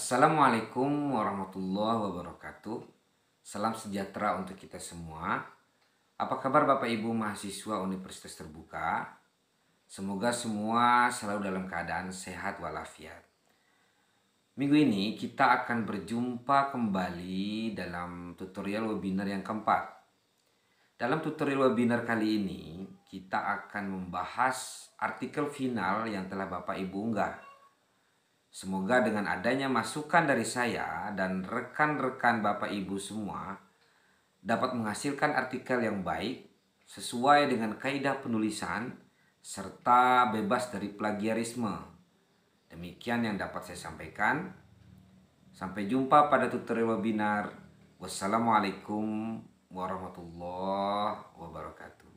Assalamualaikum warahmatullahi wabarakatuh. Salam sejahtera untuk kita semua. Apa kabar Bapak Ibu mahasiswa Universitas Terbuka? Semoga semua selalu dalam keadaan sehat walafiat. Minggu ini kita akan berjumpa kembali dalam tutorial webinar yang keempat. Dalam tutorial webinar kali ini, kita akan membahas artikel final yang telah Bapak Ibu unggah Semoga dengan adanya masukan dari saya dan rekan-rekan Bapak Ibu semua dapat menghasilkan artikel yang baik sesuai dengan kaidah penulisan serta bebas dari plagiarisme. Demikian yang dapat saya sampaikan. Sampai jumpa pada tutorial webinar. Wassalamualaikum warahmatullahi wabarakatuh.